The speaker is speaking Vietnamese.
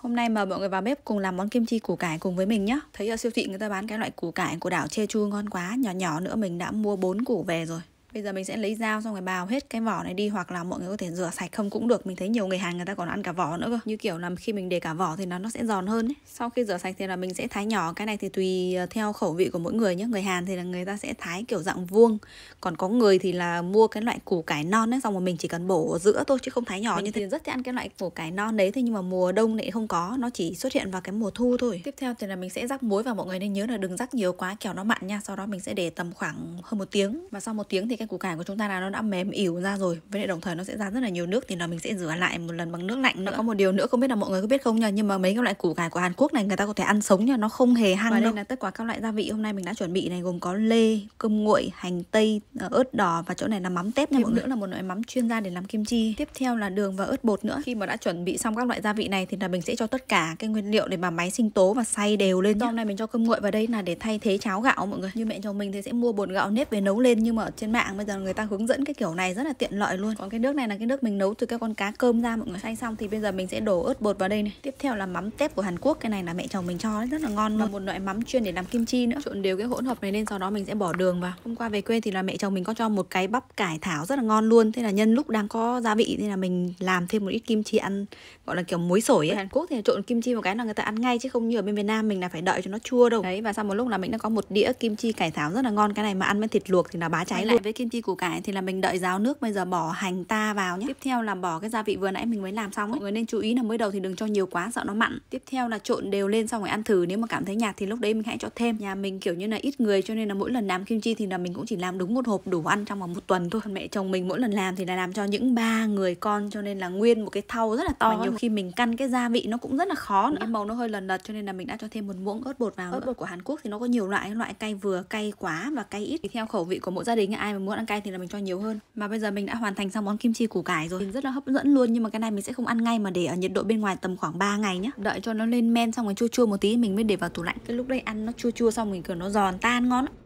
Hôm nay mời mọi người vào bếp cùng làm món kim chi củ cải cùng với mình nhé. Thấy ở siêu thị người ta bán cái loại củ cải của đảo chê Jeju ngon quá, nhỏ nhỏ nữa mình đã mua 4 củ về rồi. Bây giờ mình sẽ lấy dao xong rồi bào hết cái vỏ này đi hoặc là mọi người có thể rửa sạch không cũng được. Mình thấy nhiều người hàng người ta còn ăn cả vỏ nữa cơ. Như kiểu là khi mình để cả vỏ thì nó nó sẽ giòn hơn ấy. Sau khi rửa sạch thì là mình sẽ thái nhỏ. Cái này thì tùy ờ, theo khẩu vị của mỗi người nhé. Người Hàn thì là người ta sẽ thái kiểu dạng vuông. Còn có người thì là mua cái loại củ cải non ấy xong rồi mình chỉ cần bổ ở giữa thôi chứ không thái nhỏ mình như thế. Thì rất thích ăn cái loại củ cải non đấy thế nhưng mà mùa đông lại không có, nó chỉ xuất hiện vào cái mùa thu thôi. Tiếp theo thì là mình sẽ rắc muối và mọi người nên nhớ là đừng rắc nhiều quá kẻo nó mặn nha. Sau đó mình sẽ để tầm khoảng hơn một tiếng và sau một tiếng thì cái củ cải của chúng ta là nó đã mềm ỉu ra rồi với lại đồng thời nó sẽ ra rất là nhiều nước thì là mình sẽ rửa lại một lần bằng nước lạnh nữa có một điều nữa không biết là mọi người có biết không nhờ. nhưng mà mấy các loại củ cải của Hàn Quốc này người ta có thể ăn sống nhờ nó không hề hăng và đâu. đây là tất cả các loại gia vị hôm nay mình đã chuẩn bị này gồm có lê cơm nguội hành tây ờ, ớt đỏ và chỗ này là mắm tép nha mọi người nữa là một loại mắm chuyên gia để làm kim chi tiếp theo là đường và ớt bột nữa khi mà đã chuẩn bị xong các loại gia vị này thì là mình sẽ cho tất cả cái nguyên liệu để mà máy sinh tố và xay đều lên hôm nay mình cho cơm nguội vào đây là để thay thế cháo gạo mọi người như mẹ chồng mình thì sẽ mua bột gạo nếp về nấu lên nhưng mà ở trên mạng mạng bây giờ người ta hướng dẫn cái kiểu này rất là tiện lợi luôn còn cái nước này là cái nước mình nấu từ cái con cá cơm ra mọi người xay xong thì bây giờ mình sẽ đổ ớt bột vào đây này tiếp theo là mắm tép của Hàn Quốc cái này là mẹ chồng mình cho ấy, rất là ngon luôn và một loại mắm chuyên để làm kim chi nữa trộn đều cái hỗn hợp này lên sau đó mình sẽ bỏ đường vào hôm qua về quê thì là mẹ chồng mình có cho một cái bắp cải thảo rất là ngon luôn thế là nhân lúc đang có gia vị nên là mình làm thêm một ít kim chi ăn gọi là kiểu muối sổi ấy. Ở Hàn Quốc thì trộn kim chi một cái là người ta ăn ngay chứ không như ở bên Việt Nam mình là phải đợi cho nó chua đâu đấy và sau một lúc là mình đã có một đĩa kim chi cải thảo rất là ngon cái này mà ăn với thịt luộc thì là bá cháy luôn với kim chi củ cải thì là mình đợi ráo nước bây giờ bỏ hành ta vào nhé tiếp theo là bỏ cái gia vị vừa nãy mình mới làm xong ấy. mọi người nên chú ý là mới đầu thì đừng cho nhiều quá sợ nó mặn tiếp theo là trộn đều lên xong rồi ăn thử nếu mà cảm thấy nhạt thì lúc đấy mình hãy cho thêm nhà mình kiểu như là ít người cho nên là mỗi lần làm kim chi thì là mình cũng chỉ làm đúng một hộp đủ ăn trong vòng một tuần thôi mẹ chồng mình mỗi lần làm thì là làm cho những ba người con cho nên là nguyên một cái thau rất là to mà nhiều khi mình căn cái gia vị nó cũng rất là khó nữa. cái màu nó hơi lần lật cho nên là mình đã cho thêm một muỗng ớt bột vào ớt nữa. bột của Hàn Quốc thì nó có nhiều loại loại cay vừa cay quá và cay ít thì theo khẩu vị của mỗi gia đình ai mà muốn muốn ăn cay thì là mình cho nhiều hơn mà bây giờ mình đã hoàn thành xong món kim chi củ cải rồi rất là hấp dẫn luôn nhưng mà cái này mình sẽ không ăn ngay mà để ở nhiệt độ bên ngoài tầm khoảng 3 ngày nhé đợi cho nó lên men xong rồi chua chua một tí mình mới để vào tủ lạnh cái lúc đây ăn nó chua chua xong mình kiểu nó giòn tan ngon lắm